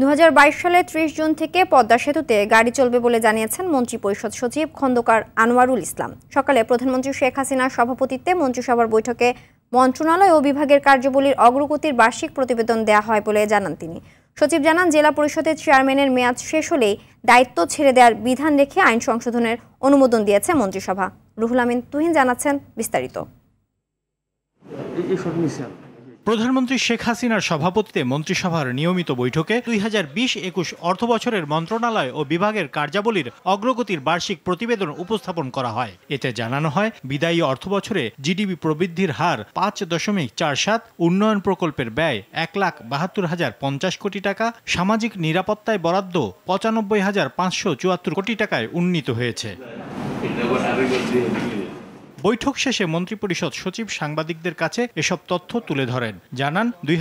দু সালে ত্রিশ জুন থেকে পদ্মা সেতুতে গাড়ি চলবে বলে জানিয়েছেন মন্ত্রী পরিষদ সচিব খন্দকার আনোয়ারুল ইসলাম সকালে প্রধানমন্ত্রী শেখ হাসিনার সভাপতিত্বে মন্ত্রিসভার বৈঠকে মন্ত্রণালয় ও বিভাগের কার্যবলীর অগ্রগতির বার্ষিক প্রতিবেদন দেয়া হয় বলে জানান তিনি সচিব জানান জেলা পরিষদের চেয়ারম্যানের মেয়াদ শেষ হলেই দায়িত্ব ছেড়ে দেওয়ার বিধান রেখে আইন সংশোধনের অনুমোদন দিয়েছে মন্ত্রিসভা রুহুল আমিন তুহিন জানাচ্ছেন বিস্তারিত প্রধানমন্ত্রী শেখ হাসিনার সভাপতিতে মন্ত্রিসভার নিয়মিত বৈঠকে দুই হাজার বিশ একুশ অর্থ বছরের মন্ত্রণালয় ও বিভাগের কার্যাবলীর অগ্রগতির বার্ষিক প্রতিবেদন উপস্থাপন করা হয় এতে জানানো হয় বিদায়ী অর্থ বছরে জিডিপি প্রবৃদ্ধির হার পাঁচ দশমিক চার সাত উন্নয়ন প্রকল্পের ব্যয় এক লাখ বাহাত্তর হাজার পঞ্চাশ কোটি টাকা সামাজিক নিরাপত্তায় বরাদ্দ পঁচানব্বই হাজার পাঁচশো চুয়াত্তর কোটি টাকায় উন্নীত হয়েছে বৈঠক শেষে মন্ত্রিপরিষদ সচিব সাংবাদিকদের কাছে এসব তথ্য তুলে ধরেন জানান দুই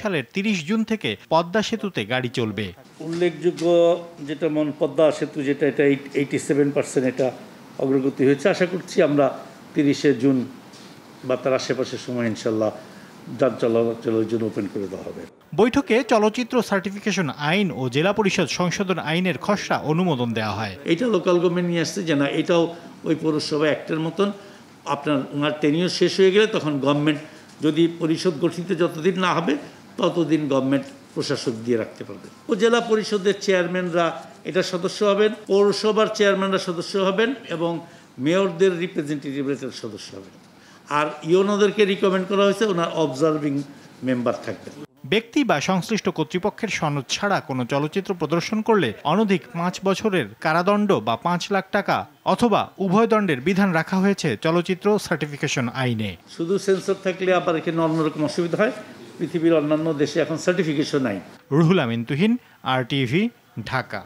সালের তিরিশ জুন থেকে পদ্মা সেতুতে গাড়ি চলবে উল্লেখযোগ্য যেটা মন পদ্মা সেতু যেটা এটা এইটি সেভেন পার্সেন্ট এটা অগ্রগতি হয়েছে আশা করছি আমরা তিরিশে জুন বা তার আশেপাশের সময় ইনশাল্লাহ যান চলাচলের জন্য ওপেন করে দেওয়া হবে বৈঠকে চলচ্চিত্র সার্টিফিকেশন আইন ও জেলা পরিষদ সংশোধন আইনের খসড়া অনুমোদন দেওয়া হয় এটা লোকাল গভর্নমেন্ট নিয়ে আসছে যে না এটাও ওই পৌরসভা অ্যাক্টের মতন আপনার ওনার টেনিও শেষ হয়ে গেলে তখন গভর্নমেন্ট যদি পরিষদ গঠিত যতদিন না হবে ততদিন গভর্নমেন্ট প্রশাসক দিয়ে রাখতে পারবে উপজেলা পরিষদের চেয়ারম্যানরা এটা সদস্য হবেন পৌরসভার চেয়ারম্যানরা সদস্য হবেন এবং মেয়রদের রিপ্রেজেন্টেটিভরা সদস্য হবেন আর ইউনোদেরকে রিকমেন্ড করা হয়েছে ওনার অবজার্ভিং মেম্বার থাকবেন ব্যক্তি বা সংশ্লিষ্ট কর্তৃপক্ষের সনদ ছাড়া কোনো চলচ্চিত্র প্রদর্শন করলে অনধিক পাঁচ বছরের কারাদণ্ড বা পাঁচ লাখ টাকা অথবা উভয় দণ্ডের বিধান রাখা হয়েছে চলচ্চিত্র সার্টিফিকেশন আইনে শুধু সেন্সর থাকলে আবার এখানে অন্যরকম অসুবিধা হয় পৃথিবীর অন্যান্য দেশে এখন সার্টিফিকেশন আইন রুহুল আমিন তুহিন আর টিভি ঢাকা